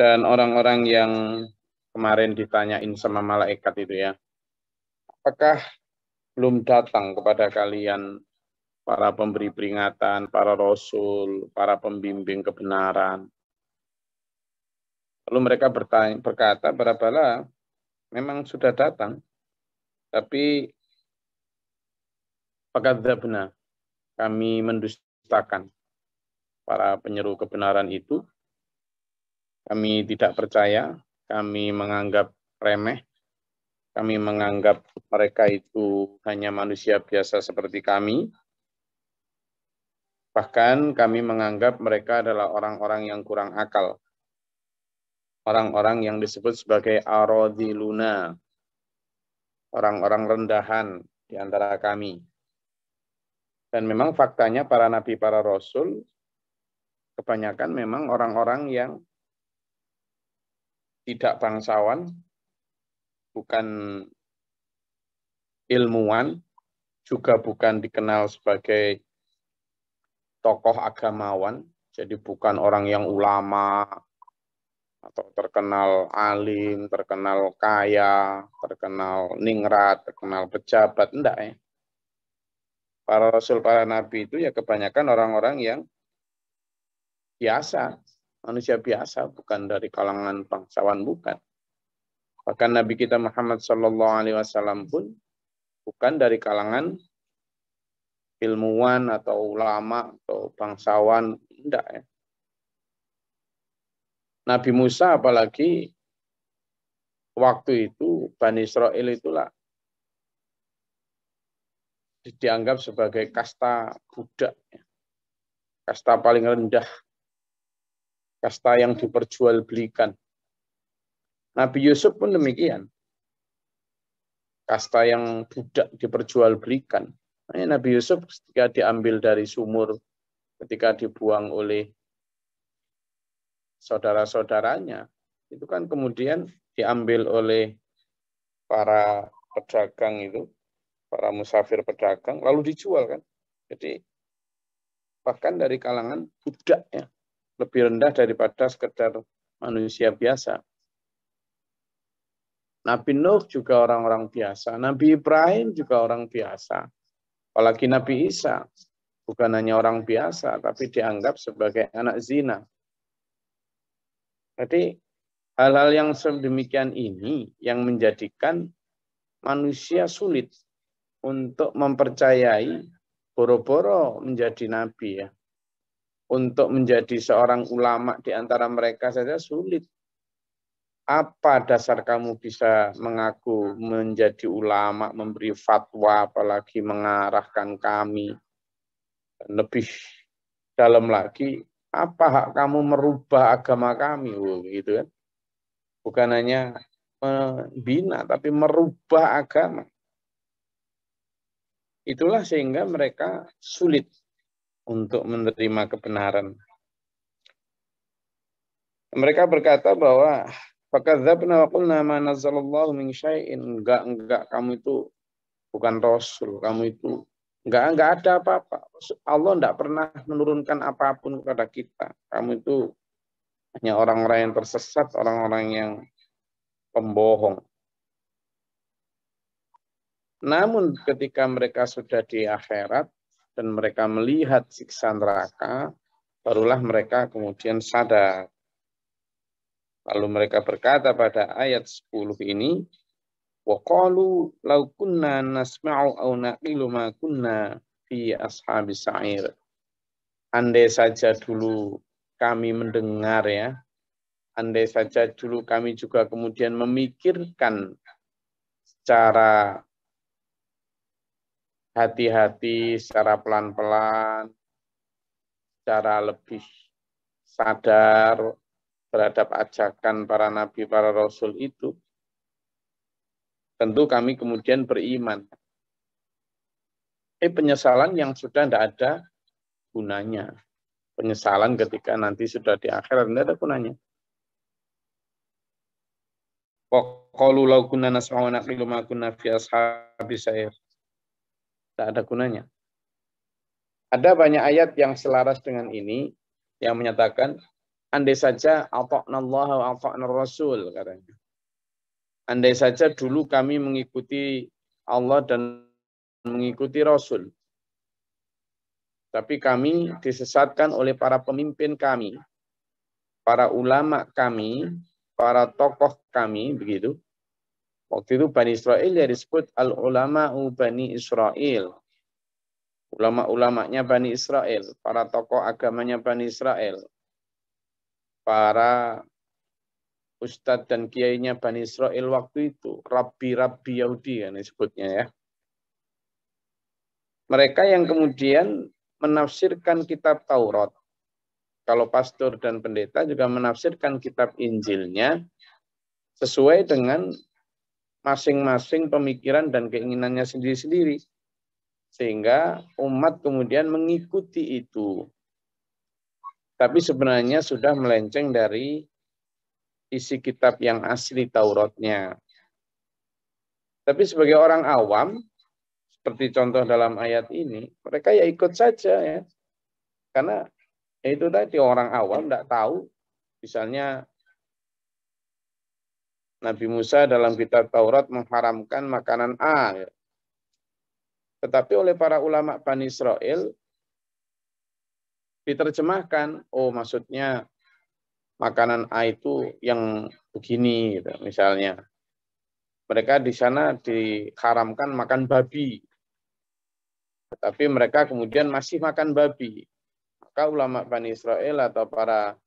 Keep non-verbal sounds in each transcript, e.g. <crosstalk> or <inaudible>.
dan orang-orang yang kemarin ditanyain sama malaikat itu ya. Apakah belum datang kepada kalian para pemberi peringatan, para rasul, para pembimbing kebenaran? Lalu mereka bertanya, berkata, Barabala, memang sudah datang, tapi benar, kami mendustakan para penyeru kebenaran itu kami tidak percaya, kami menganggap remeh, kami menganggap mereka itu hanya manusia biasa seperti kami. Bahkan kami menganggap mereka adalah orang-orang yang kurang akal. Orang-orang yang disebut sebagai luna, Orang-orang rendahan di antara kami. Dan memang faktanya para nabi, para rasul, kebanyakan memang orang-orang yang tidak bangsawan, bukan ilmuwan, juga bukan dikenal sebagai tokoh agamawan, jadi bukan orang yang ulama atau terkenal alim, terkenal kaya, terkenal ningrat, terkenal pejabat, enggak ya. Para rasul, para nabi itu ya kebanyakan orang-orang yang biasa, manusia biasa, bukan dari kalangan bangsawan, bukan. Bahkan Nabi kita Muhammad Shallallahu Alaihi Wasallam pun bukan dari kalangan ilmuwan atau ulama atau bangsawan, tidak ya. Nabi Musa apalagi waktu itu Bani Israel itulah dianggap sebagai kasta budak, ya. kasta paling rendah kasta yang diperjualbelikan. Nabi Yusuf pun demikian. Kasta yang budak diperjualbelikan. Nah, Nabi Yusuf ketika diambil dari sumur, ketika dibuang oleh saudara-saudaranya, itu kan kemudian diambil oleh para pedagang itu, para musafir pedagang, lalu dijual kan. Jadi bahkan dari kalangan budak ya, lebih rendah daripada sekedar manusia biasa. Nabi Nuh juga orang-orang biasa. Nabi Ibrahim juga orang biasa. Apalagi Nabi Isa. Bukan hanya orang biasa, tapi dianggap sebagai anak zina. Jadi hal-hal yang sedemikian ini yang menjadikan manusia sulit untuk mempercayai boro-boro menjadi nabi ya untuk menjadi seorang ulama di antara mereka saja sulit. Apa dasar kamu bisa mengaku menjadi ulama, memberi fatwa, apalagi mengarahkan kami lebih dalam lagi? Apa hak kamu merubah agama kami? Oh, gitu kan? Bukan hanya membina, tapi merubah agama. Itulah sehingga mereka sulit untuk menerima kebenaran. Mereka berkata bahwa fakadzabna wa qulna ma nazzalallahu min syai'in. Enggak, enggak, kamu itu bukan rasul, kamu itu enggak enggak ada apa-apa. Allah enggak pernah menurunkan apapun kepada kita. Kamu itu hanya orang-orang yang tersesat, orang-orang yang pembohong. Namun ketika mereka sudah di akhirat, dan mereka melihat siksa neraka, barulah mereka kemudian sadar. Lalu mereka berkata pada ayat 10 ini, وَقَالُوا لَوْ كُنَّا نَسْمَعُ أَوْ نَقِلُ مَا كُنَّا فِي أَصْحَابِ Andai saja dulu kami mendengar ya, andai saja dulu kami juga kemudian memikirkan secara hati-hati secara pelan-pelan, secara lebih sadar terhadap ajakan para nabi, para rasul itu, tentu kami kemudian beriman. Eh penyesalan yang sudah tidak ada gunanya. Penyesalan ketika nanti sudah di akhirat tidak ada gunanya. Kalau law kunna nasma'u naqilu ma kunna fi ashabi saya. Tak ada gunanya. Ada banyak ayat yang selaras dengan ini yang menyatakan andai saja Allah wa rasul katanya. Andai saja dulu kami mengikuti Allah dan mengikuti Rasul. Tapi kami disesatkan oleh para pemimpin kami, para ulama kami, para tokoh kami, begitu Waktu itu Bani Israel ya disebut al-ulama'u Bani Israel. Ulama-ulamanya Bani Israel, para tokoh agamanya Bani Israel, para ustadz dan kiainya Bani Israel waktu itu, Rabbi-Rabbi Yahudi yang disebutnya ya. Mereka yang kemudian menafsirkan kitab Taurat. Kalau pastor dan pendeta juga menafsirkan kitab Injilnya sesuai dengan masing-masing pemikiran dan keinginannya sendiri-sendiri. Sehingga umat kemudian mengikuti itu. Tapi sebenarnya sudah melenceng dari isi kitab yang asli Tauratnya. Tapi sebagai orang awam, seperti contoh dalam ayat ini, mereka ya ikut saja ya. Karena ya itu tadi orang awam tidak tahu, misalnya Nabi Musa dalam kitab Taurat mengharamkan makanan A. Tetapi oleh para ulama Bani Israel diterjemahkan, oh maksudnya makanan A itu yang begini, gitu, misalnya. Mereka di sana diharamkan makan babi. Tetapi mereka kemudian masih makan babi. Maka ulama Bani Israel atau para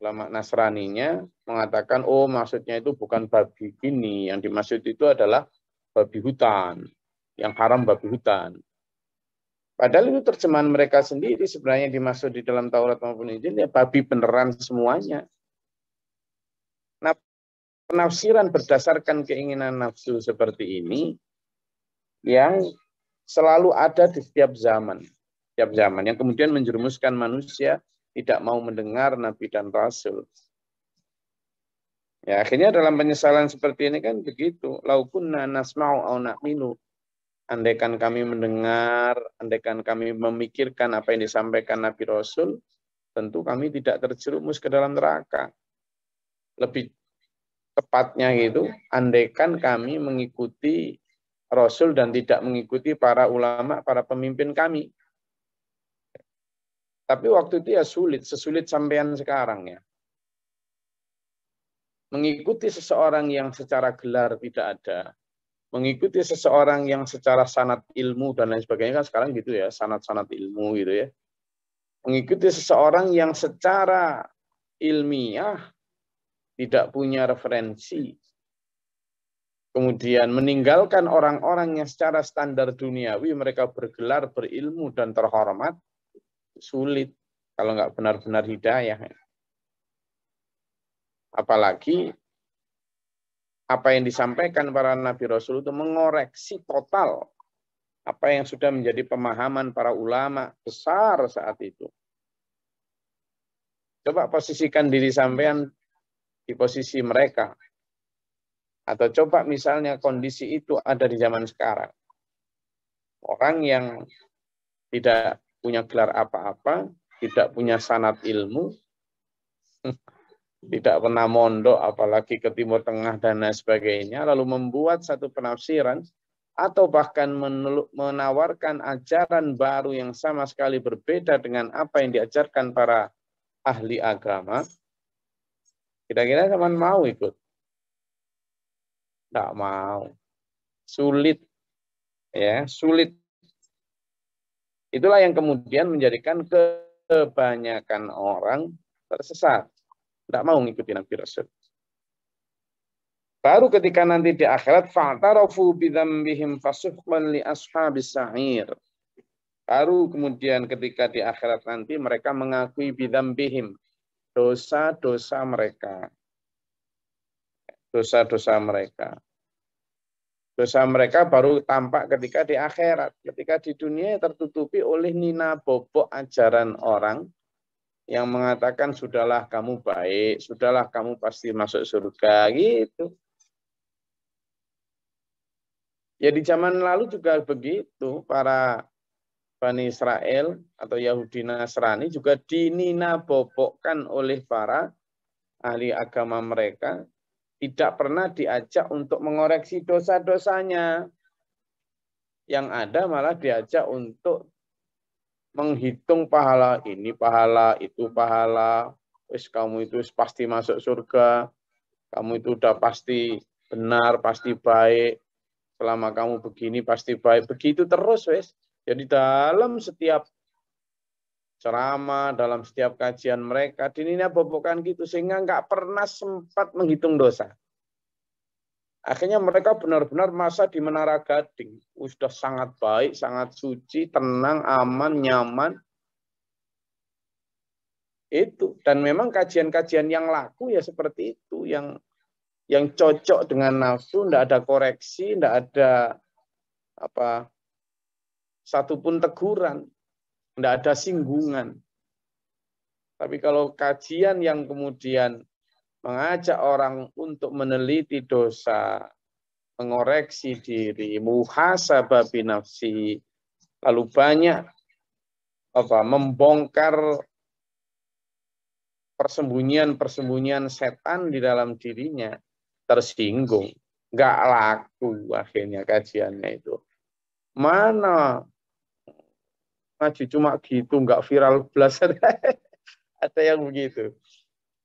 ulama Nasraninya mengatakan, oh maksudnya itu bukan babi ini, yang dimaksud itu adalah babi hutan, yang haram babi hutan. Padahal itu terjemahan mereka sendiri sebenarnya dimaksud di dalam Taurat maupun Injil ya babi beneran semuanya. Nah, penafsiran berdasarkan keinginan nafsu seperti ini yang selalu ada di setiap zaman, setiap zaman yang kemudian menjerumuskan manusia tidak mau mendengar Nabi dan Rasul. Ya, akhirnya dalam penyesalan seperti ini kan begitu. nanas mau au na'minu. Andaikan kami mendengar, andaikan kami memikirkan apa yang disampaikan Nabi Rasul, tentu kami tidak terjerumus ke dalam neraka. Lebih tepatnya itu, andaikan kami mengikuti Rasul dan tidak mengikuti para ulama, para pemimpin kami. Tapi waktu itu ya sulit, sesulit sampean sekarang ya. Mengikuti seseorang yang secara gelar tidak ada, mengikuti seseorang yang secara sanat ilmu dan lain sebagainya kan sekarang gitu ya, sanat-sanat ilmu gitu ya. Mengikuti seseorang yang secara ilmiah tidak punya referensi. Kemudian meninggalkan orang-orang yang secara standar duniawi mereka bergelar, berilmu, dan terhormat sulit kalau nggak benar-benar hidayah. Apalagi apa yang disampaikan para nabi rasul itu mengoreksi total apa yang sudah menjadi pemahaman para ulama besar saat itu. Coba posisikan diri sampean di posisi mereka. Atau coba misalnya kondisi itu ada di zaman sekarang. Orang yang tidak punya gelar apa-apa, tidak punya sanat ilmu, <laughs> tidak pernah mondok, apalagi ke Timur Tengah dan lain sebagainya, lalu membuat satu penafsiran atau bahkan menawarkan ajaran baru yang sama sekali berbeda dengan apa yang diajarkan para ahli agama, kira-kira teman mau ikut? Tidak mau. Sulit. ya Sulit Itulah yang kemudian menjadikan kebanyakan orang tersesat. Tidak mau mengikuti Nabi Rasul. Baru ketika nanti di akhirat, fa'tarafu bidambihim fasuhqan li ashabis sa'ir. Baru kemudian ketika di akhirat nanti mereka mengakui bihim, Dosa-dosa mereka. Dosa-dosa mereka. Dosa mereka baru tampak ketika di akhirat. Ketika di dunia tertutupi oleh nina bobok ajaran orang yang mengatakan sudahlah kamu baik, sudahlah kamu pasti masuk surga gitu. Ya di zaman lalu juga begitu para Bani Israel atau Yahudi Nasrani juga dininabobokkan oleh para ahli agama mereka tidak pernah diajak untuk mengoreksi dosa-dosanya. Yang ada malah diajak untuk menghitung pahala ini pahala itu pahala wis kamu itu pasti masuk surga kamu itu udah pasti benar pasti baik selama kamu begini pasti baik begitu terus wes jadi dalam setiap ceramah, dalam setiap kajian mereka. Dininya bobokan gitu, sehingga nggak pernah sempat menghitung dosa. Akhirnya mereka benar-benar masa di Menara Gading. sudah sangat baik, sangat suci, tenang, aman, nyaman. Itu. Dan memang kajian-kajian yang laku ya seperti itu. Yang yang cocok dengan nafsu, tidak ada koreksi, tidak ada apa satupun teguran. Tidak ada singgungan. Tapi kalau kajian yang kemudian mengajak orang untuk meneliti dosa, mengoreksi diri, muhasabah binafsi, lalu banyak apa membongkar persembunyian-persembunyian setan di dalam dirinya tersinggung. Nggak laku akhirnya kajiannya itu. Mana ngaji cuma gitu nggak viral belasan <laughs> ada yang begitu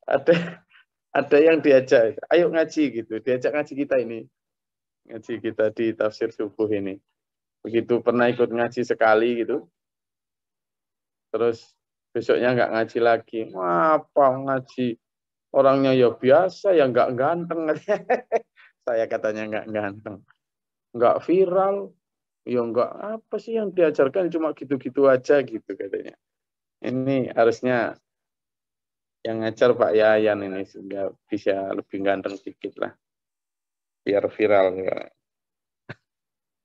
ada ada yang diajak ayo ngaji gitu diajak ngaji kita ini ngaji kita di tafsir subuh ini begitu pernah ikut ngaji sekali gitu terus besoknya nggak ngaji lagi apa ngaji orangnya ya biasa ya nggak ganteng <laughs> saya katanya nggak ganteng nggak viral ya enggak apa sih yang diajarkan cuma gitu-gitu aja gitu katanya ini harusnya yang ngajar Pak Yayan ini sehingga bisa lebih ganteng sedikit lah biar viral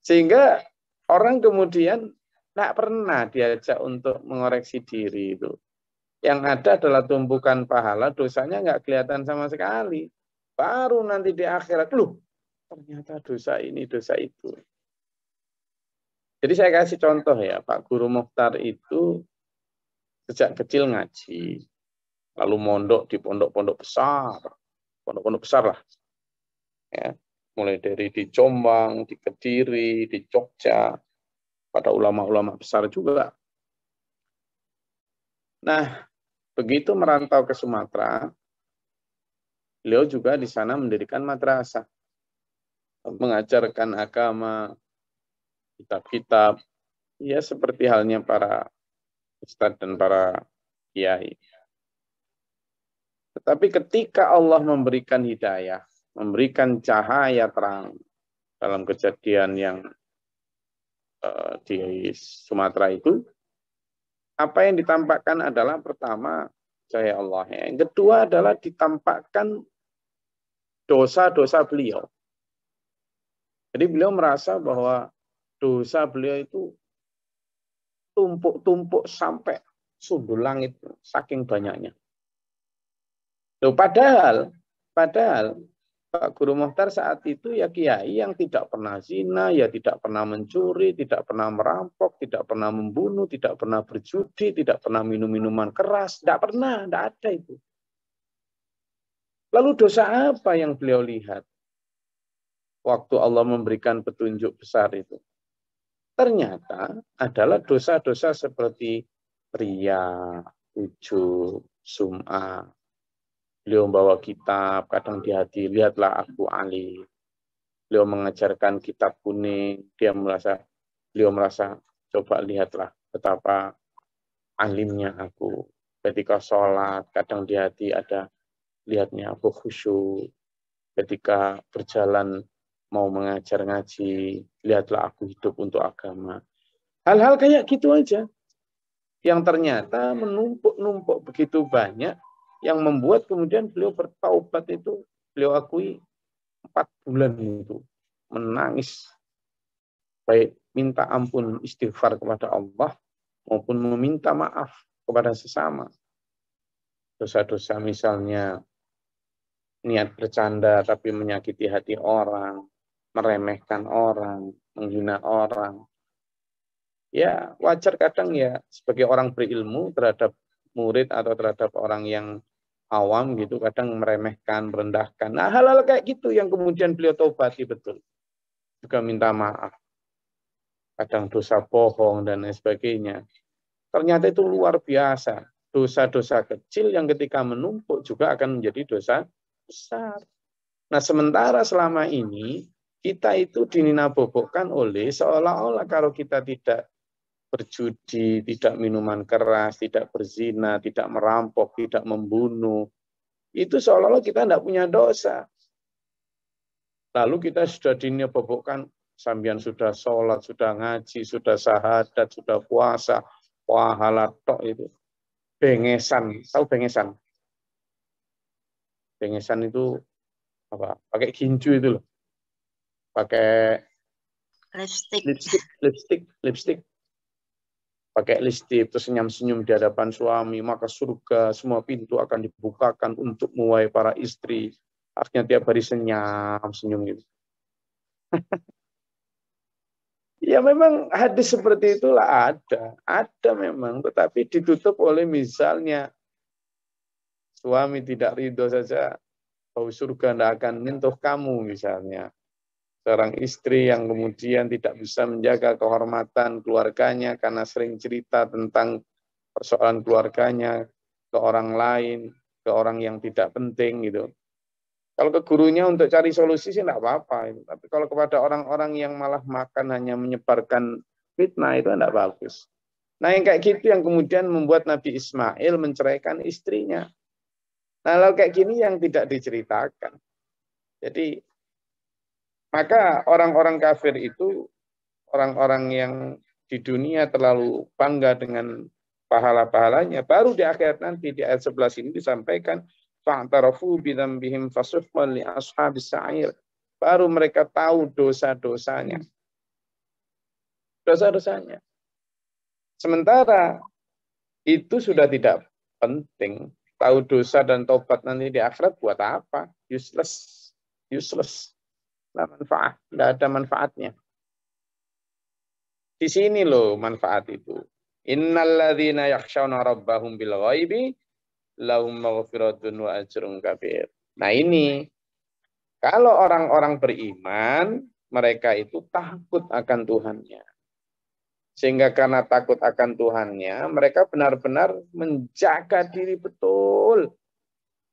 sehingga orang kemudian tak pernah diajak untuk mengoreksi diri itu yang ada adalah tumpukan pahala dosanya nggak kelihatan sama sekali baru nanti di akhirat loh ternyata dosa ini dosa itu jadi saya kasih contoh ya, Pak Guru Mukhtar itu sejak kecil ngaji, lalu mondok di pondok-pondok besar, pondok-pondok besar lah. Ya, mulai dari di Jombang, di Kediri, di Jogja, pada ulama-ulama besar juga. Nah, begitu merantau ke Sumatera, beliau juga di sana mendirikan madrasah, mengajarkan agama, kitab-kitab, ya seperti halnya para ustadz dan para kiai. Tetapi ketika Allah memberikan hidayah, memberikan cahaya terang dalam kejadian yang eh, di Sumatera itu, apa yang ditampakkan adalah pertama cahaya Allah. Yang kedua adalah ditampakkan dosa-dosa beliau. Jadi beliau merasa bahwa dosa beliau itu tumpuk-tumpuk sampai sundul langit saking banyaknya. Loh, padahal, padahal Pak Guru Muhtar saat itu ya kiai yang tidak pernah zina, ya tidak pernah mencuri, tidak pernah merampok, tidak pernah membunuh, tidak pernah berjudi, tidak pernah minum minuman keras, tidak pernah, tidak ada itu. Lalu dosa apa yang beliau lihat? Waktu Allah memberikan petunjuk besar itu ternyata adalah dosa-dosa seperti pria, ujub, sum'ah. Beliau membawa kitab, kadang di hati, lihatlah aku ali. Beliau mengajarkan kitab kuning, dia merasa, beliau merasa, coba lihatlah betapa alimnya aku. Ketika sholat, kadang di hati ada lihatnya aku khusyuk. Ketika berjalan mau mengajar ngaji, lihatlah aku hidup untuk agama. Hal-hal kayak gitu aja. Yang ternyata menumpuk-numpuk begitu banyak yang membuat kemudian beliau bertaubat itu beliau akui empat bulan itu menangis baik minta ampun istighfar kepada Allah maupun meminta maaf kepada sesama dosa-dosa misalnya niat bercanda tapi menyakiti hati orang meremehkan orang, menghina orang. Ya, wajar kadang ya sebagai orang berilmu terhadap murid atau terhadap orang yang awam gitu kadang meremehkan, merendahkan. Nah, hal-hal kayak gitu yang kemudian beliau taubati betul. Juga minta maaf. Kadang dosa bohong dan lain sebagainya. Ternyata itu luar biasa. Dosa-dosa kecil yang ketika menumpuk juga akan menjadi dosa besar. Nah, sementara selama ini kita itu dininabobokkan oleh seolah-olah kalau kita tidak berjudi, tidak minuman keras, tidak berzina, tidak merampok, tidak membunuh, itu seolah-olah kita tidak punya dosa. Lalu kita sudah dininabobokkan, sambian sudah sholat, sudah ngaji, sudah sahadat, sudah puasa, pahala tok itu. Bengesan, tahu bengesan? Bengesan itu apa? Pakai kincu itu loh pakai lipstick lipstick lipstick, lipstick. pakai lipstick terus senyum-senyum di hadapan suami maka surga semua pintu akan dibukakan untuk muai para istri akhirnya tiap hari senyum senyum gitu <laughs> ya memang hadis seperti itulah ada ada memang tetapi ditutup oleh misalnya suami tidak ridho saja bahwa oh, surga tidak akan menyentuh kamu misalnya seorang istri yang kemudian tidak bisa menjaga kehormatan keluarganya karena sering cerita tentang persoalan keluarganya ke orang lain, ke orang yang tidak penting gitu. Kalau ke gurunya untuk cari solusi sih tidak apa-apa. Tapi kalau kepada orang-orang yang malah makan hanya menyebarkan fitnah itu tidak bagus. Nah yang kayak gitu yang kemudian membuat Nabi Ismail menceraikan istrinya. Nah kalau kayak gini yang tidak diceritakan. Jadi maka orang-orang kafir itu orang-orang yang di dunia terlalu bangga dengan pahala-pahalanya. Baru di akhirat nanti di ayat 11 ini disampaikan fa'tarafu bidambihim fasuhqan li ashabis sa'ir. Baru mereka tahu dosa-dosanya. Dosa-dosanya. Sementara itu sudah tidak penting. Tahu dosa dan tobat nanti di akhirat buat apa? Useless. Useless lah manfaat, tidak ada manfaatnya. Di sini loh manfaat itu. Innalladzina yakshawna rabbahum bil ghaibi lahum maghfiratun wa ajrun kabir. Nah ini kalau orang-orang beriman mereka itu takut akan Tuhannya. Sehingga karena takut akan Tuhannya, mereka benar-benar menjaga diri betul.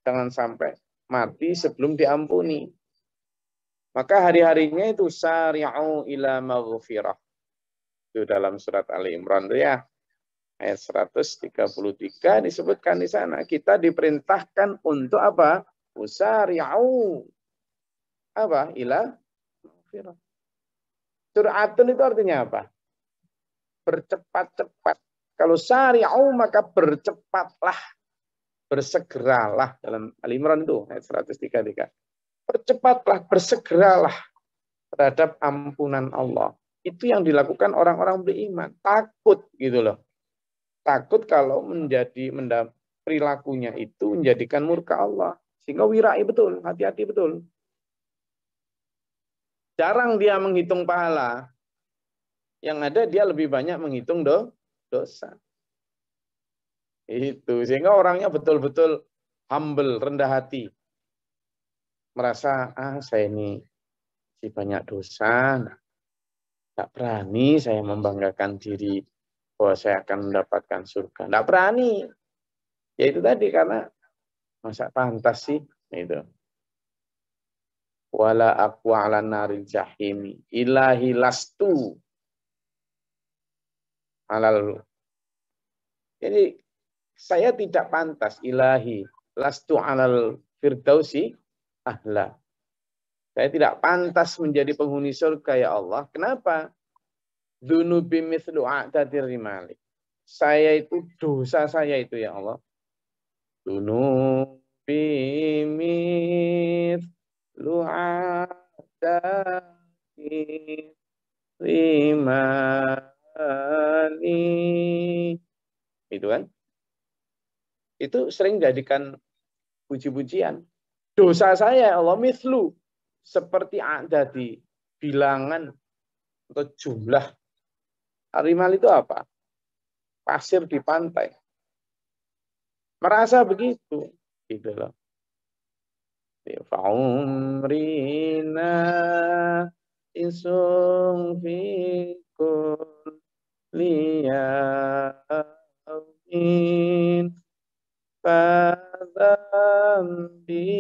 Jangan sampai mati sebelum diampuni. Maka hari-harinya itu sari'u ila maghfirah. Itu dalam surat Ali Imran itu ya. Ayat 133 disebutkan di sana. Kita diperintahkan untuk apa? Usari'u. Apa? Ila maghfirah. Sur'atun itu artinya apa? Bercepat-cepat. Kalau sari'u maka bercepatlah. Bersegeralah dalam Al Imran itu ayat 133 percepatlah, bersegeralah terhadap ampunan Allah. Itu yang dilakukan orang-orang beriman. Takut gitu loh. Takut kalau menjadi perilakunya itu menjadikan murka Allah. Sehingga wirai betul, hati-hati betul. Jarang dia menghitung pahala. Yang ada dia lebih banyak menghitung do, dosa. Itu. Sehingga orangnya betul-betul humble, rendah hati merasa ah saya ini si banyak dosa, tak nah, berani saya membanggakan diri bahwa saya akan mendapatkan surga. tak berani. Ya itu tadi karena masa pantas sih itu. Wala aku ala naril jahimi ilahi lastu alal. Jadi saya tidak pantas ilahi lastu alal firdausi ahla. Saya tidak pantas menjadi penghuni surga ya Allah. Kenapa? Dunubi mithlu a'tadir rimali. Saya itu, dosa saya itu ya Allah. Dunubi mithlu a'tadir rimali. Itu kan? Itu sering jadikan puji-pujian dosa saya Allah mislu seperti ada di bilangan atau jumlah arimal itu apa? Pasir di pantai. Merasa begitu, gitu loh. Faumrina fi kulliyamin fa ذنبي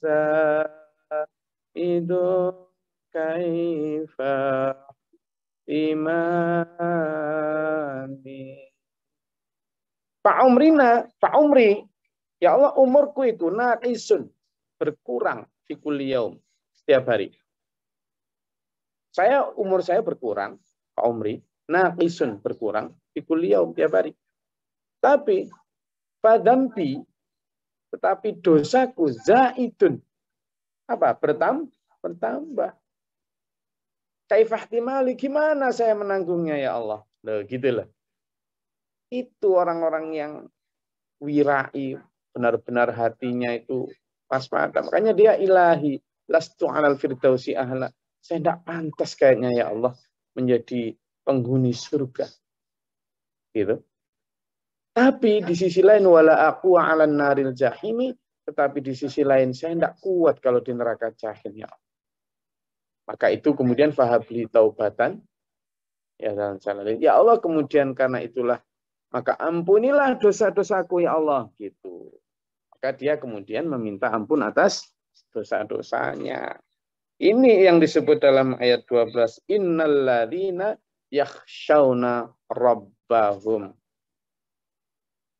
زائد كيف imani. Pak Umrina, Pak Umri, ya Allah umurku itu naqisun, berkurang di yaum setiap hari. Saya umur saya berkurang, Pak Umri, naqisun berkurang di yaum setiap hari. Tapi padampi tetapi dosaku zaidun. Apa? bertambah bertambah. timali gimana saya menanggungnya ya Allah? Loh, gitulah. Itu orang-orang yang wirai, benar-benar hatinya itu pas-pada. Makanya dia ilahi. Lastu alal firdausi ahla. Saya tidak pantas kayaknya ya Allah menjadi penghuni surga. Gitu. Tapi di sisi lain wala aku ala naril jahimi, tetapi di sisi lain saya tidak kuat kalau di neraka jahim ya. Maka itu kemudian fahabli taubatan ya dalam jalan Ya Allah kemudian karena itulah maka ampunilah dosa-dosaku ya Allah gitu. Maka dia kemudian meminta ampun atas dosa-dosanya. Ini yang disebut dalam ayat 12 innalladzina yakhshawna rabbahum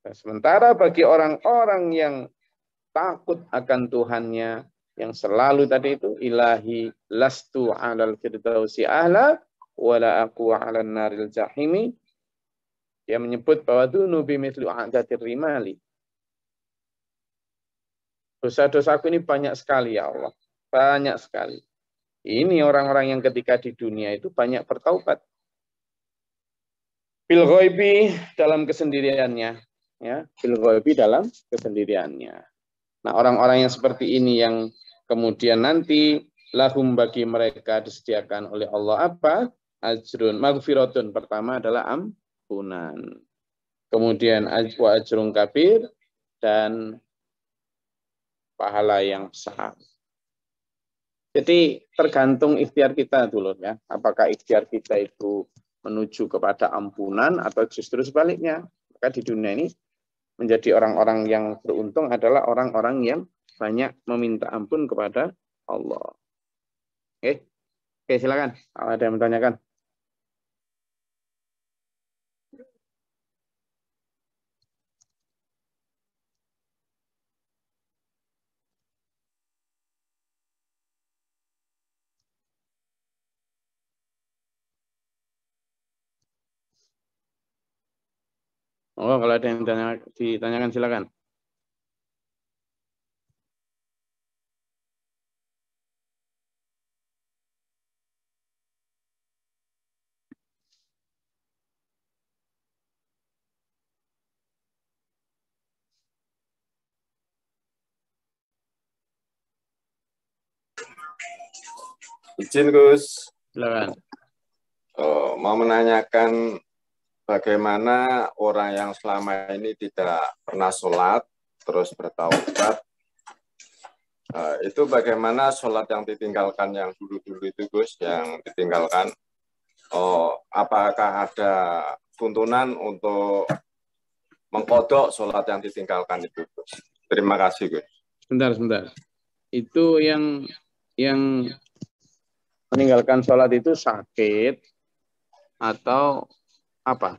Nah, sementara bagi orang-orang yang takut akan Tuhannya, yang selalu tadi itu, ilahi lastu alal firdausi ahla, wala aku alal naril jahimi, dia menyebut bahwa nubi mitlu a'datir rimali. Dosa-dosaku ini banyak sekali ya Allah. Banyak sekali. Ini orang-orang yang ketika di dunia itu banyak bertaubat. Bil dalam kesendiriannya ya bilgoibi dalam kesendiriannya. Nah orang-orang yang seperti ini yang kemudian nanti lahum bagi mereka disediakan oleh Allah apa? Ajrun magfiratun pertama adalah ampunan. Kemudian ajwa ajrun kabir dan pahala yang besar. Jadi tergantung ikhtiar kita dulu ya. Apakah ikhtiar kita itu menuju kepada ampunan atau justru sebaliknya. Maka di dunia ini menjadi orang-orang yang beruntung adalah orang-orang yang banyak meminta ampun kepada Allah. Oke, oke silakan. Ada yang menanyakan. Oh, kalau ada yang tanya, ditanyakan silakan. Izin Gus. Silakan. Oh, mau menanyakan bagaimana orang yang selama ini tidak pernah sholat terus bertaubat uh, itu bagaimana sholat yang ditinggalkan yang dulu-dulu itu Gus yang ditinggalkan oh apakah ada tuntunan untuk mengkodok sholat yang ditinggalkan itu Gus terima kasih Gus sebentar sebentar itu yang yang meninggalkan sholat itu sakit atau apa?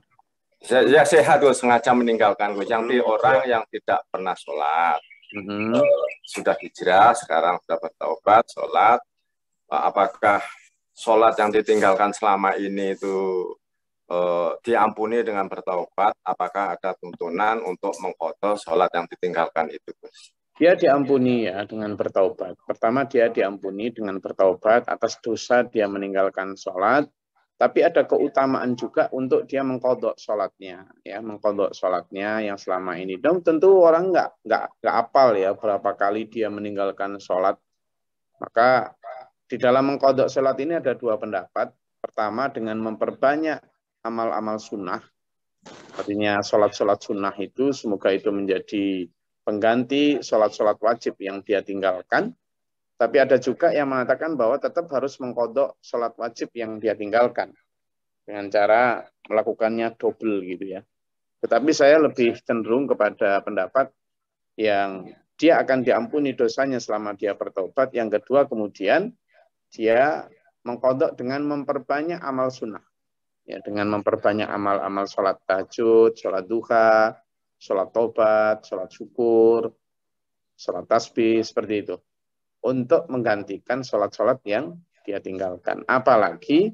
Ya, ya sehat tuh sengaja meninggalkan yang di orang yang tidak pernah sholat, mm-hmm. Eh, sudah hijrah, sekarang sudah bertaubat, sholat. Eh, apakah sholat yang ditinggalkan selama ini itu eh, diampuni dengan bertaubat? Apakah ada tuntunan untuk mengkotor sholat yang ditinggalkan itu, Gus? Dia diampuni ya dengan bertaubat. Pertama dia diampuni dengan bertaubat atas dosa dia meninggalkan sholat, tapi ada keutamaan juga untuk dia mengkodok sholatnya, ya mengkodok sholatnya yang selama ini. Dan tentu orang nggak nggak nggak apal ya berapa kali dia meninggalkan sholat. Maka di dalam mengkodok sholat ini ada dua pendapat. Pertama dengan memperbanyak amal-amal sunnah, artinya sholat-sholat sunnah itu semoga itu menjadi pengganti sholat-sholat wajib yang dia tinggalkan. Tapi ada juga yang mengatakan bahwa tetap harus mengkodok sholat wajib yang dia tinggalkan dengan cara melakukannya double gitu ya. Tetapi saya lebih cenderung kepada pendapat yang dia akan diampuni dosanya selama dia bertobat. Yang kedua kemudian dia mengkodok dengan memperbanyak amal sunnah. Ya, dengan memperbanyak amal-amal sholat tahajud, sholat duha, sholat tobat, sholat syukur, sholat tasbih, seperti itu untuk menggantikan sholat-sholat yang dia tinggalkan. Apalagi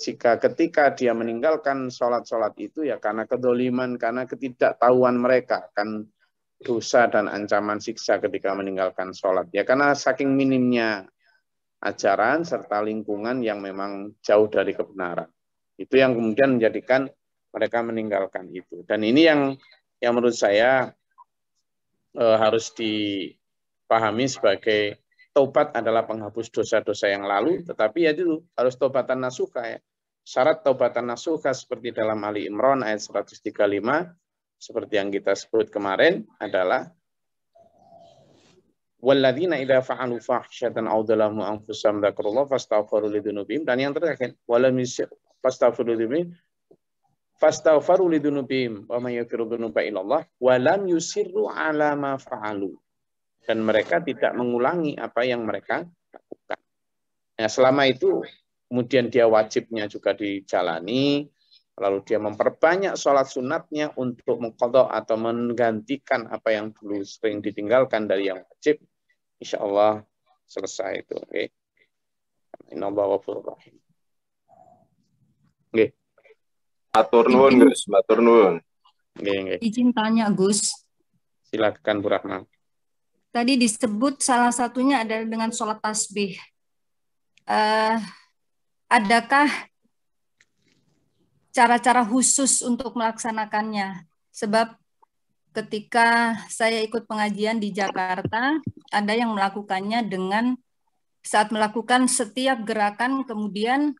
jika ketika dia meninggalkan sholat-sholat itu ya karena kedoliman, karena ketidaktahuan mereka akan dosa dan ancaman siksa ketika meninggalkan sholat. Ya karena saking minimnya ajaran serta lingkungan yang memang jauh dari kebenaran. Itu yang kemudian menjadikan mereka meninggalkan itu. Dan ini yang yang menurut saya e, harus dipahami sebagai Taubat adalah penghapus dosa-dosa yang lalu, hmm. tetapi ya dulu harus taubatan nasuka ya. Syarat taubatan nasuka seperti dalam Ali Imran ayat 135 seperti yang kita sebut kemarin adalah walladzina idza fa'alu fahsyatan aw dzalamu anfusahum dzakarullaha fastaghfiru lidzunubihim dan yang terakhir walam fastaghfiru lidzunubihim fastaghfiru lidzunubihim wa may yaghfiru dzunuba illallah wa lam yusirru ala ma fa'alu dan mereka tidak mengulangi apa yang mereka lakukan. Nah, selama itu kemudian dia wajibnya juga dijalani, lalu dia memperbanyak sholat sunatnya untuk mengkodok atau menggantikan apa yang dulu sering ditinggalkan dari yang wajib, insya Allah selesai itu. Oke. Okay. Inna Oke. Atur Gus. Matur Izin tanya, Gus. Silakan Bu Rahman. Tadi disebut salah satunya adalah dengan sholat tasbih. Uh, adakah cara-cara khusus untuk melaksanakannya? Sebab ketika saya ikut pengajian di Jakarta, ada yang melakukannya dengan saat melakukan setiap gerakan kemudian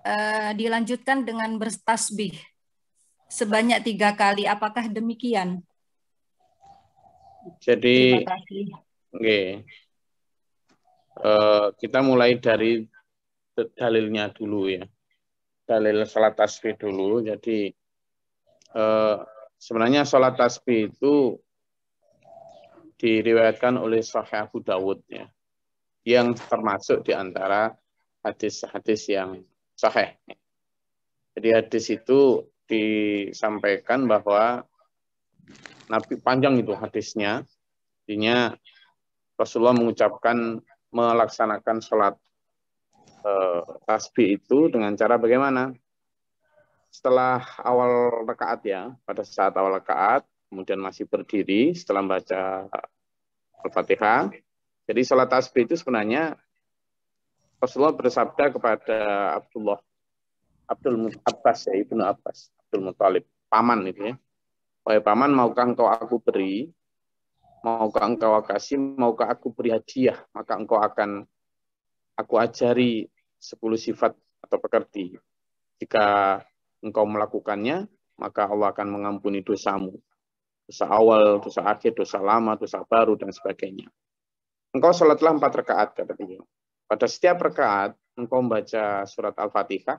uh, dilanjutkan dengan bertasbih sebanyak tiga kali. Apakah demikian? Jadi, okay. uh, eh, kita mulai dari dalilnya dulu ya. Dalil sholat tasbih dulu. Jadi, uh, sebenarnya sholat tasbih itu diriwayatkan oleh Sahih Abu Dawud ya, yang termasuk di antara hadis-hadis yang sahih. Jadi hadis itu disampaikan bahwa Nabi panjang itu hadisnya. Artinya Rasulullah mengucapkan melaksanakan sholat eh, tasbih itu dengan cara bagaimana? Setelah awal rakaat ya, pada saat awal rakaat, kemudian masih berdiri setelah baca Al-Fatihah. Jadi sholat tasbih itu sebenarnya Rasulullah bersabda kepada Abdullah Abdul Abbas ya, Ibnu Abbas, Abdul Muthalib, paman itu ya. Wahai paman, maukah engkau aku beri? Maukah engkau kasih? Maukah aku beri hadiah? Maka engkau akan aku ajari sepuluh sifat atau pekerti. Jika engkau melakukannya, maka Allah akan mengampuni dosamu. Dosa awal, dosa akhir, dosa lama, dosa baru, dan sebagainya. Engkau sholatlah empat rakaat, kata beliau. Pada setiap rakaat, engkau membaca surat Al-Fatihah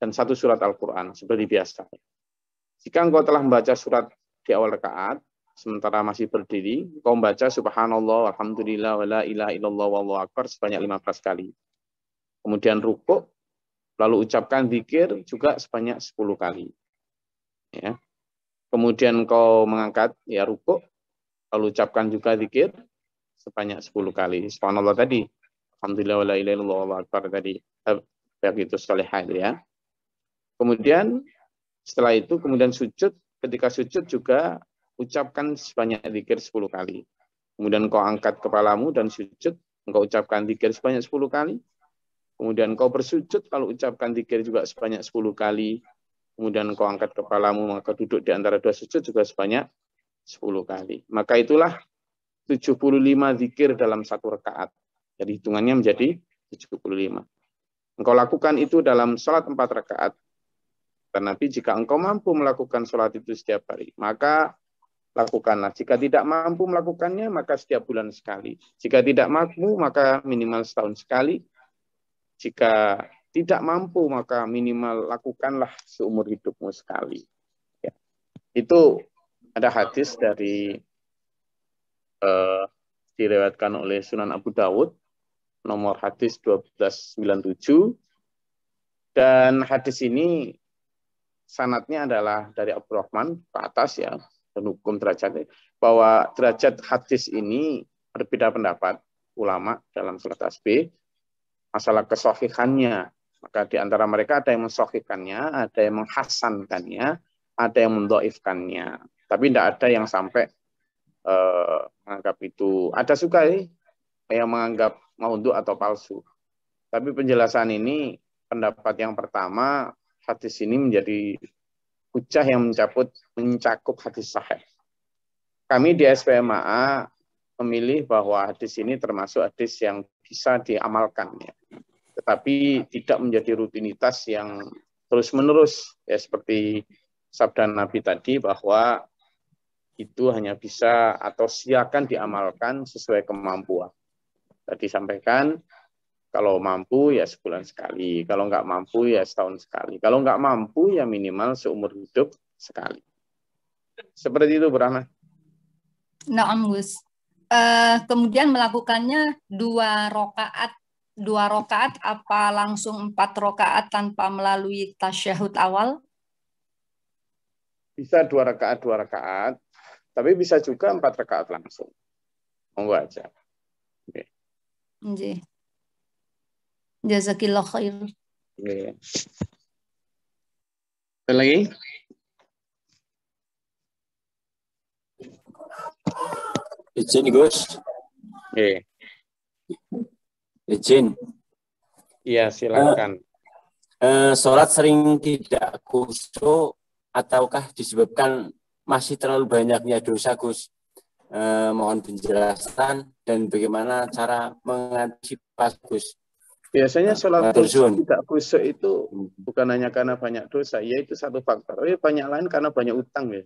dan satu surat Al-Quran, seperti biasa. Jika engkau telah membaca surat di awal rakaat, sementara masih berdiri, engkau membaca subhanallah, alhamdulillah, la ilaha illallah, wa akbar sebanyak 15 kali. Kemudian rukuk, lalu ucapkan zikir juga sebanyak 10 kali. Ya. Kemudian engkau mengangkat ya rukuk, lalu ucapkan juga zikir sebanyak 10 kali. Subhanallah tadi, alhamdulillah, la ilaha illallah, wa akbar tadi. Begitu solehah ya. Kemudian setelah itu kemudian sujud, ketika sujud juga ucapkan sebanyak zikir 10 kali. Kemudian kau angkat kepalamu dan sujud, engkau ucapkan zikir sebanyak 10 kali. Kemudian kau bersujud, kalau ucapkan zikir juga sebanyak 10 kali. Kemudian kau angkat kepalamu, maka duduk di antara dua sujud juga sebanyak 10 kali. Maka itulah 75 zikir dalam satu rekaat. Jadi hitungannya menjadi 75. Engkau lakukan itu dalam sholat empat rakaat Nabi, jika engkau mampu melakukan sholat itu setiap hari, maka lakukanlah. Jika tidak mampu melakukannya, maka setiap bulan sekali. Jika tidak mampu, maka minimal setahun sekali. Jika tidak mampu, maka minimal lakukanlah seumur hidupmu sekali. Ya. Itu ada hadis dari uh, eh, direwetkan oleh Sunan Abu Dawud, nomor hadis 1297. Dan hadis ini sanatnya adalah dari Abdurrahman ke atas ya dan hukum derajatnya bahwa derajat hadis ini berbeda pendapat ulama dalam surat tasbih masalah kesohihannya maka di antara mereka ada yang mensohikannya, ada yang menghasankannya, ada yang mendoifkannya. Tapi tidak ada yang sampai eh, menganggap itu. Ada suka sih yang menganggap maundhu atau palsu. Tapi penjelasan ini pendapat yang pertama hadis ini menjadi hujah yang mencaput, mencakup hadis sahih. Kami di SPMA memilih bahwa hadis ini termasuk hadis yang bisa diamalkan. Ya. Tetapi tidak menjadi rutinitas yang terus-menerus. Ya, seperti sabda Nabi tadi bahwa itu hanya bisa atau siakan diamalkan sesuai kemampuan. Tadi sampaikan kalau mampu ya sebulan sekali, kalau nggak mampu ya setahun sekali, kalau nggak mampu ya minimal seumur hidup sekali. Seperti itu, Bu Rahma. Nah, Gus. Uh, kemudian melakukannya dua rokaat dua rokaat apa langsung empat rokaat tanpa melalui tasyahud awal? Bisa dua rakaat dua rakaat, tapi bisa juga empat rakaat langsung. Monggo aja. Oke. Okay. Jazakillah khair. Iya, iya. Ada lagi? Izin Gus. Okay. Iya, Izin. Iya. iya silakan. Uh, uh, sholat sering tidak khusyuk ataukah disebabkan masih terlalu banyaknya dosa Gus? Uh, mohon penjelasan dan bagaimana cara mengantisipasi Gus. Biasanya ah, sholat khusyuk ah, tidak khusyuk itu hmm. bukan hanya karena banyak dosa, ya itu satu faktor. Tapi banyak lain karena banyak utang ya.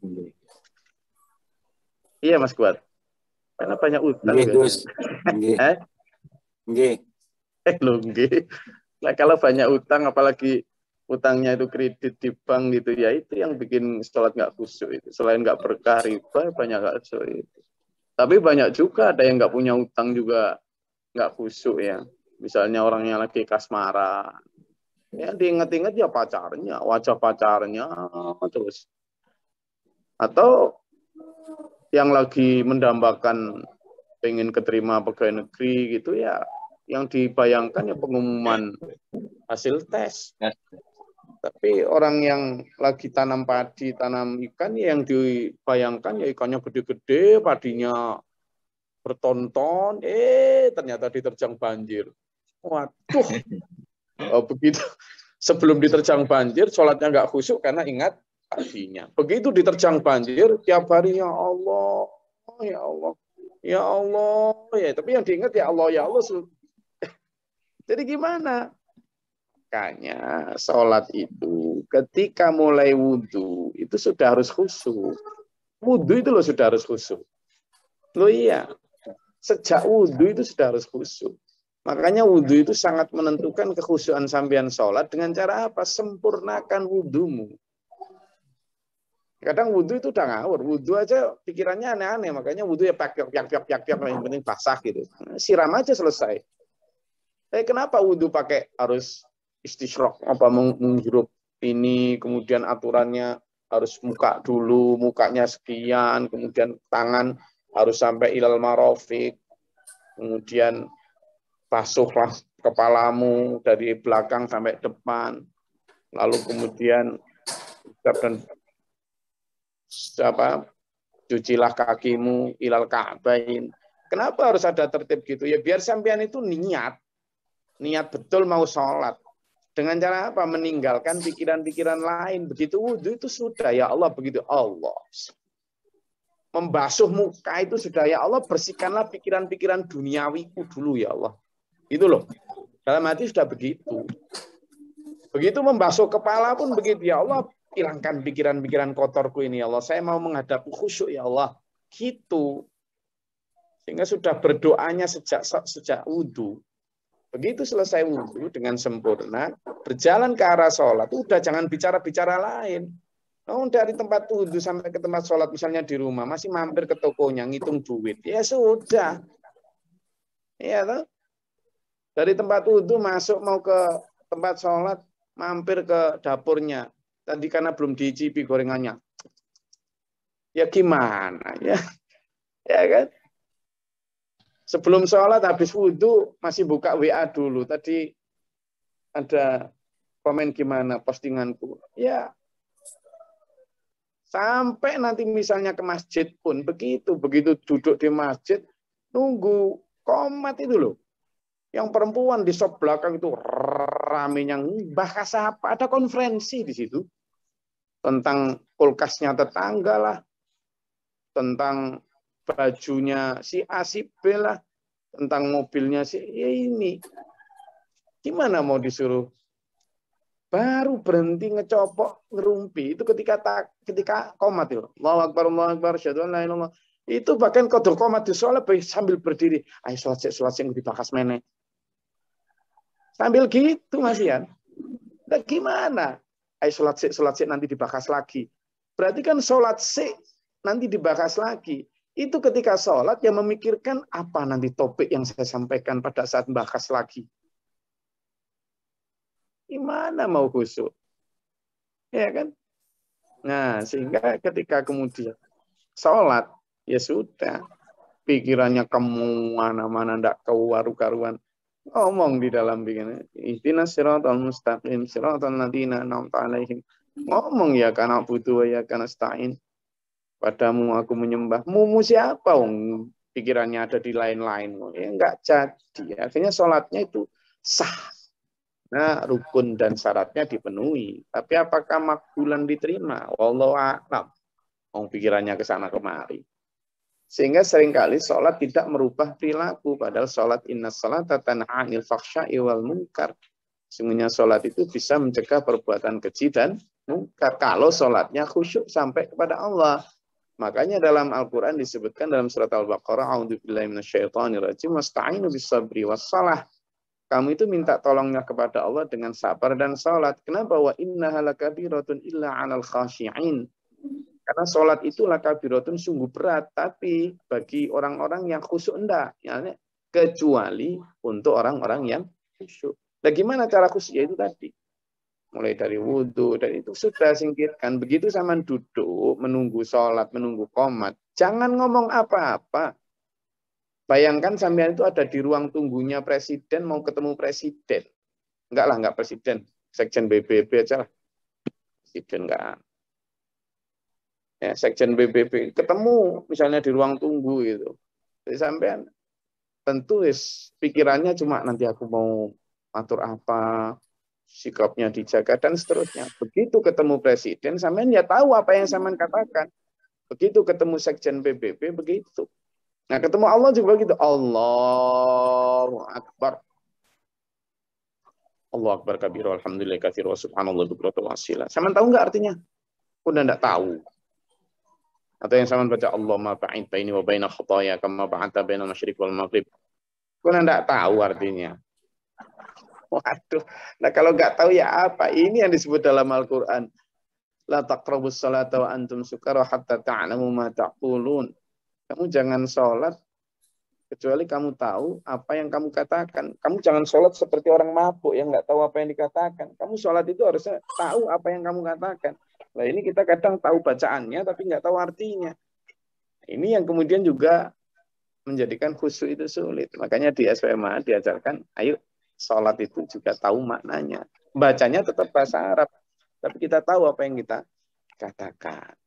Hmm. Iya Mas Kuat. Karena banyak utang. Nggih, ya. Gus. Nggih. <laughs> Nggih. Eh, lo nggih. Nah, kalau banyak utang apalagi utangnya itu kredit di bank gitu ya itu yang bikin sholat nggak khusyuk itu selain nggak berkah riba banyak nggak itu tapi banyak juga ada yang nggak punya utang juga nggak khusyuk ya. Misalnya orangnya lagi kasmaran, ya diinget-inget ya pacarnya, wajah pacarnya terus. Atau yang lagi mendambakan pengen keterima pegawai negeri gitu ya, yang dibayangkan ya pengumuman hasil tes. Tapi orang yang lagi tanam padi, tanam ikan, ya yang dibayangkan ya ikannya gede-gede, padinya bertonton, eh ternyata diterjang banjir. Waduh, <laughs> oh, begitu sebelum diterjang banjir, sholatnya nggak khusyuk karena ingat artinya Begitu diterjang banjir, tiap hari ya Allah, ya Allah, ya Allah, ya. Tapi yang diingat ya Allah, ya Allah. <laughs> Jadi gimana? Makanya sholat itu ketika mulai wudhu itu sudah harus khusyuk. Wudhu itu loh sudah harus khusyuk. Lo iya, Sejak iya, wudhu iya. itu sudah harus khusyuk. Makanya wudhu itu sangat menentukan kekhusyuan sambian sholat dengan cara apa? Sempurnakan wudhumu. Kadang wudhu itu udah ngawur. Wudhu aja pikirannya aneh-aneh. Makanya wudhu ya piak, piak, piak, piak, piak. Yang penting basah gitu. Siram aja selesai. Tapi eh, kenapa wudhu pakai harus istishrok? Apa menghirup ini, kemudian aturannya harus muka dulu, mukanya sekian, kemudian tangan harus sampai ilal marofik, kemudian basuhlah kepalamu dari belakang sampai depan, lalu kemudian dan siapa cucilah kakimu ilal ka'bain. Kenapa harus ada tertib gitu? Ya biar sampean itu niat, niat betul mau sholat. Dengan cara apa? Meninggalkan pikiran-pikiran lain. Begitu wudhu itu sudah. Ya Allah, begitu Allah membasuh muka itu sudah ya Allah bersihkanlah pikiran-pikiran duniawiku dulu ya Allah. Itu loh. Dalam hati sudah begitu. Begitu membasuh kepala pun begitu ya Allah hilangkan pikiran-pikiran kotorku ini ya Allah. Saya mau menghadap khusyuk ya Allah. Gitu. Sehingga sudah berdoanya sejak sejak wudhu. Begitu selesai wudhu dengan sempurna, berjalan ke arah sholat, udah jangan bicara-bicara lain Oh, dari tempat wudhu sampai ke tempat sholat, misalnya di rumah, masih mampir ke tokonya, ngitung duit. Ya sudah. Iya toh? Dari tempat wudhu masuk mau ke tempat sholat, mampir ke dapurnya. Tadi karena belum dicicipi gorengannya. Ya gimana ya? Ya kan? Sebelum sholat habis wudhu masih buka WA dulu. Tadi ada komen gimana postinganku. Ya Sampai nanti misalnya ke masjid pun begitu, begitu duduk di masjid, nunggu komat itu loh. Yang perempuan di sop belakang itu rame ramenya bahasa apa? Ada konferensi di situ tentang kulkasnya tetangga lah, tentang bajunya si A si tentang mobilnya si ya ini. Gimana mau disuruh baru berhenti ngecopok ngerumpi itu ketika tak ketika komat itu Allahu akbar Allahu akbar syahadu la ilaha itu bahkan kodok komat di sholat sambil berdiri ayo sholat sih sholat sik dibakas mene sambil gitu Mas Ian nah, gimana ayo sholat sih sholat sih nanti dibakas lagi berarti kan sholat sih nanti dibakas lagi itu ketika sholat yang memikirkan apa nanti topik yang saya sampaikan pada saat bakas lagi Gimana mau khusyuk? Ya kan? Nah, sehingga ketika kemudian sholat, ya sudah. Pikirannya kemana-mana, ndak kewaru-karuan. Ngomong di dalam pikirannya. Ihtina siratul mustaqim, siratul nadina namta alaihim. Ngomong ya karena butuh ya karena stain. Padamu aku menyembah. Mumu siapa? Pikirannya ada di lain-lain. Ya nggak jadi. Akhirnya sholatnya itu sah Nah, rukun dan syaratnya dipenuhi. Tapi apakah makbulan diterima? Wallahu a'lam. Ong pikirannya ke sana kemari. Sehingga seringkali sholat tidak merubah perilaku. Padahal sholat inna sholat anil faksha iwal mungkar. Sungguhnya sholat itu bisa mencegah perbuatan keji dan mungkar. Kalau sholatnya khusyuk sampai kepada Allah. Makanya dalam Al-Quran disebutkan dalam surat Al-Baqarah, A'udhu billahi minasyaitanirajim. rajim, wasta'inu bisabri wassalah kamu itu minta tolongnya kepada Allah dengan sabar dan salat. Kenapa? Wa inna halakabiratun illa alal khashi'in. Karena sholat itu lakabiratun sungguh berat, tapi bagi orang-orang yang khusyuk enggak. Yani, kecuali untuk orang-orang yang khusyuk. Bagaimana gimana cara khusyuk? Ya itu tadi. Mulai dari wudhu, dan itu sudah singkirkan. Begitu sama duduk, menunggu sholat, menunggu komat. Jangan ngomong apa-apa. Bayangkan sampean itu ada di ruang tunggunya presiden mau ketemu presiden. Enggak lah, enggak presiden. Sekjen BBB aja lah. Presiden enggak. Ya, sekjen BBB ketemu misalnya di ruang tunggu gitu. Jadi sampean tentu is, pikirannya cuma nanti aku mau atur apa, sikapnya dijaga dan seterusnya. Begitu ketemu presiden, sampean ya tahu apa yang sampean katakan. Begitu ketemu sekjen PBB begitu. Nah ketemu Allah juga begitu. Allahu Akbar. Allah Akbar kabir, alhamdulillah kathir, wa subhanallah wa wasila. Saman tahu nggak artinya? Udah nggak tahu. Atau yang sama baca Allah ma ba'id baini wa baina khataya kama ba'anta baina masyrik wal maghrib. Kau nggak tahu artinya. Waduh. Nah kalau nggak tahu ya apa? Ini yang disebut dalam Al-Quran. La taqrabus salata wa antum sukara hatta ta'lamu ma taqulun kamu jangan sholat kecuali kamu tahu apa yang kamu katakan. Kamu jangan sholat seperti orang mabuk yang nggak tahu apa yang dikatakan. Kamu sholat itu harusnya tahu apa yang kamu katakan. Nah ini kita kadang tahu bacaannya tapi nggak tahu artinya. Ini yang kemudian juga menjadikan khusyuk itu sulit. Makanya di SPMA diajarkan, ayo sholat itu juga tahu maknanya. Bacanya tetap bahasa Arab, tapi kita tahu apa yang kita katakan.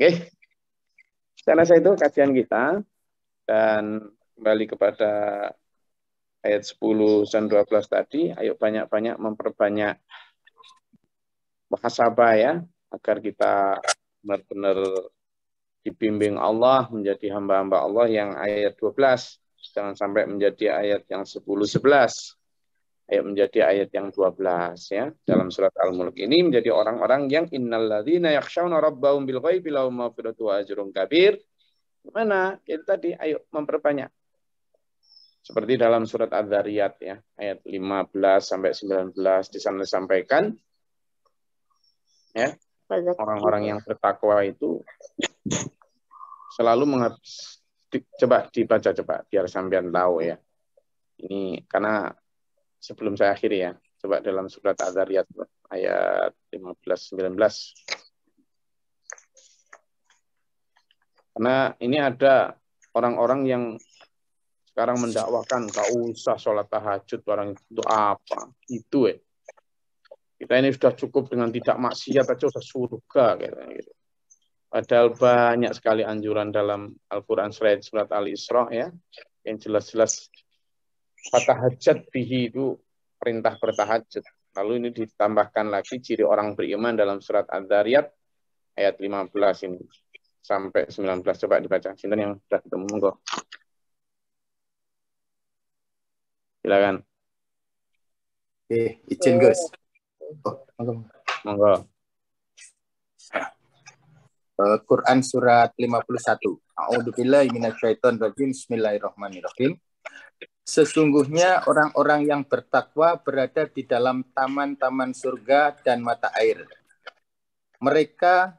Oke. Saya rasa itu kajian kita dan kembali kepada ayat 10 dan 12 tadi, ayo banyak-banyak memperbanyak bahasa ya, agar kita benar-benar dibimbing Allah menjadi hamba-hamba Allah yang ayat 12, jangan sampai menjadi ayat yang 10 11 ayat menjadi ayat yang 12 ya dalam surat Al-Mulk ini menjadi orang-orang yang innalladzina yakhshawna rabbahum bil ghaibi lahum maghfiratu wa ajrun kabir. Mana? Itu tadi ayo memperbanyak. Seperti dalam surat Adz-Dzariyat ya, ayat 15 sampai 19 di sana disampaikan ya. Orang-orang yang bertakwa itu selalu menghabis di, coba dibaca coba biar sampean tahu ya. Ini karena sebelum saya akhiri ya. Coba dalam surat Az-Zariyat ayat 15 19. Karena ini ada orang-orang yang sekarang mendakwakan kau usah sholat tahajud orang itu apa itu eh kita ini sudah cukup dengan tidak maksiat aja sudah surga gitu. Padahal banyak sekali anjuran dalam Al-Quran surat Al-Isra ya, yang jelas-jelas hajat bihi itu perintah bertahajud. Lalu ini ditambahkan lagi ciri orang beriman dalam surat Ad-Dariyat ayat 15 ini sampai 19 coba dibaca. Sinten yang sudah ketemu monggo. Silakan. Oke, izin Gus. Oh, monggo. Monggo. Uh, Quran surat 51. A'udzubillahi minasyaitonirrajim. Bismillahirrahmanirrahim. Sesungguhnya orang-orang yang bertakwa berada di dalam taman-taman surga dan mata air. Mereka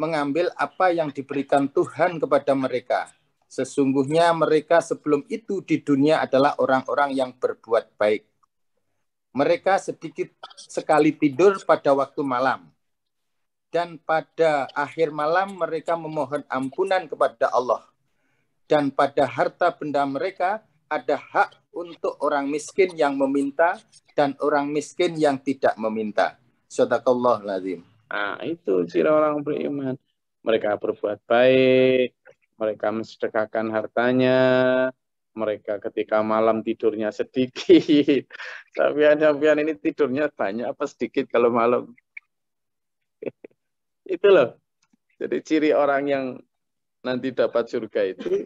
mengambil apa yang diberikan Tuhan kepada mereka. Sesungguhnya mereka sebelum itu di dunia adalah orang-orang yang berbuat baik. Mereka sedikit sekali tidur pada waktu malam. Dan pada akhir malam mereka memohon ampunan kepada Allah. Dan pada harta benda mereka, ada hak untuk orang miskin yang meminta dan orang miskin yang tidak meminta. Sadaqallah lazim. Ah, itu ciri orang beriman. Mereka berbuat baik, mereka mensedekahkan hartanya, mereka ketika malam tidurnya sedikit. <laughs> Tapi pian ini tidurnya banyak apa sedikit kalau malam. <laughs> itu loh. Jadi ciri orang yang nanti dapat surga itu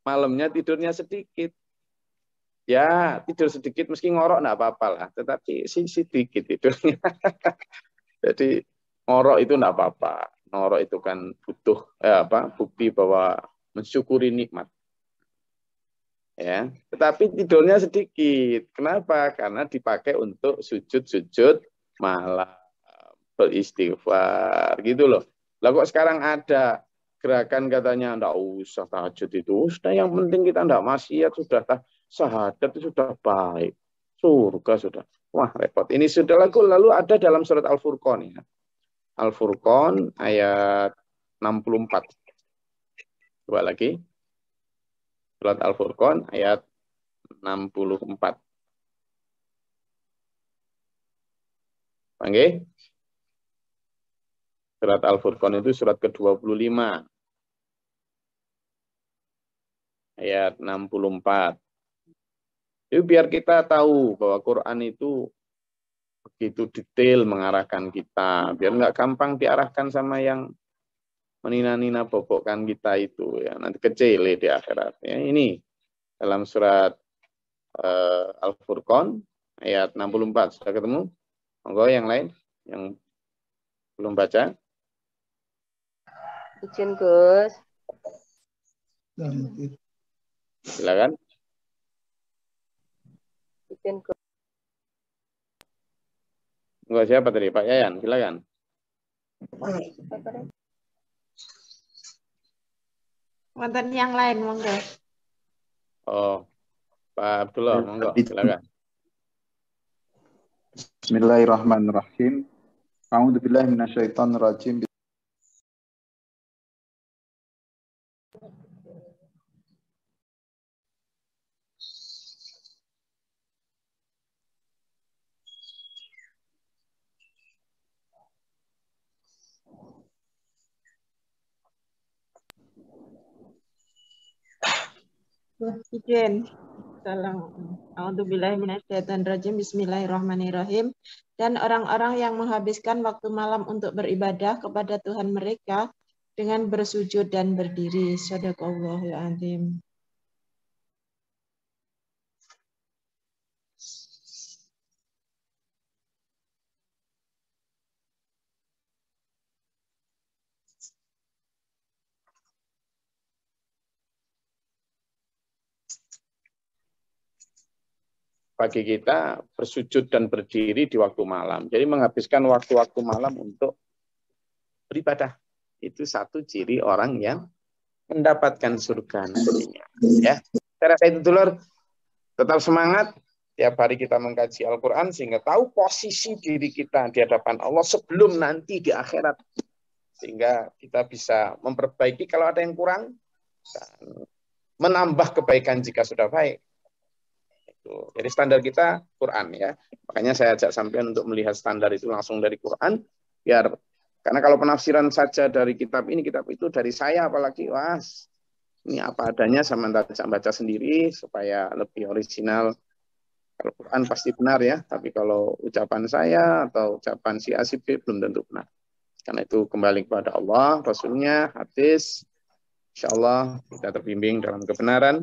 malamnya tidurnya sedikit ya tidur sedikit meski ngorok nggak apa-apa lah tetapi sedikit tidurnya <laughs> jadi ngorok itu nggak apa-apa ngorok itu kan butuh eh, apa bukti bahwa mensyukuri nikmat ya tetapi tidurnya sedikit kenapa karena dipakai untuk sujud-sujud malam beristighfar gitu loh lah kok sekarang ada gerakan katanya ndak usah tahajud itu sudah yang penting kita ndak maksiat sudah tah syahadat itu sudah baik, surga sudah. Wah repot. Ini sudah laku lalu ada dalam surat Al-Furqan ya. Al-Furqan ayat 64. Coba lagi. Surat Al-Furqan ayat 64. Panggil. Surat Al-Furqan itu surat ke-25. Ayat 64. Jadi biar kita tahu bahwa Quran itu begitu detail mengarahkan kita, biar nggak gampang diarahkan sama yang menina-nina bobokkan kita itu ya nanti kecil ya di akhirat ya ini dalam surat uh, eh, Al Furqan ayat 64 sudah ketemu monggo yang lain yang belum baca izin Gus silakan Christian Club. Enggak siapa tadi? Pak Yayan, silakan. Mantan yang lain monggo. Oh, Pak Abdullah, ya, monggo silakan. Bismillahirrahmanirrahim. A'udzu billahi rajim. Izin. Bismillahirrahmanirrahim. Bismillahirrahmanirrahim. Dan orang-orang yang menghabiskan waktu malam untuk beribadah kepada Tuhan mereka dengan bersujud dan berdiri. Sadaqallahul azim. bagi kita bersujud dan berdiri di waktu malam. Jadi menghabiskan waktu-waktu malam untuk beribadah. Itu satu ciri orang yang mendapatkan surga nantinya. Ya. Saya rasa itu dulu. Tetap semangat. Tiap hari kita mengkaji Al-Quran sehingga tahu posisi diri kita di hadapan Allah sebelum nanti di akhirat. Sehingga kita bisa memperbaiki kalau ada yang kurang. Dan menambah kebaikan jika sudah baik Gitu. Jadi standar kita Quran ya. Makanya saya ajak sampean untuk melihat standar itu langsung dari Quran biar karena kalau penafsiran saja dari kitab ini kitab itu dari saya apalagi was ini apa adanya sama baca sendiri supaya lebih original. Kalau Quran pasti benar ya, tapi kalau ucapan saya atau ucapan si ACP belum tentu benar. Karena itu kembali kepada Allah, Rasulnya, hadis, Insya Allah kita terbimbing dalam kebenaran.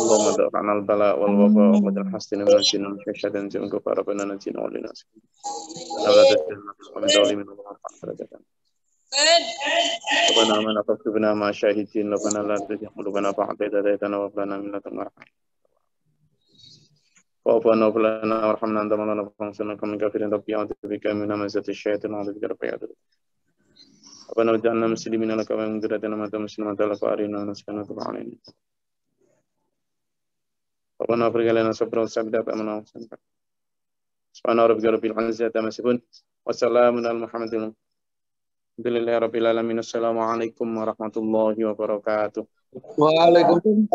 اللهم ادفع عنا البلاء والوباء ومدن حسن من نسينا من شهد انزل كفار بنا نسينا ولنا ولا تسلم من دولي من الله حسرتنا ربنا من فاكتبنا ما شاهدين ربنا لا تزغ قلوبنا بعد ديتنا وفلنا من لنا من لدنك رحمة واعف عنا واغفر لنا وارحمنا انت مولانا فانصرنا كافرين ربي عدد بك من همزة الشيطان واعوذ بك ربي عدد بك ربنا وجعلنا مسلمين لك ومن ذريتنا مات مسلمة لك وارنا نسكنك علينا Rabbana afrika lana sabra wa sabda wa amana wa sabda. Subhanahu rabbika rabbil anzi hata masyibun. Wassalamun al-Muhammadin. Alhamdulillah rabbil alamin. Assalamualaikum warahmatullahi wabarakatuh. Waalaikumsalam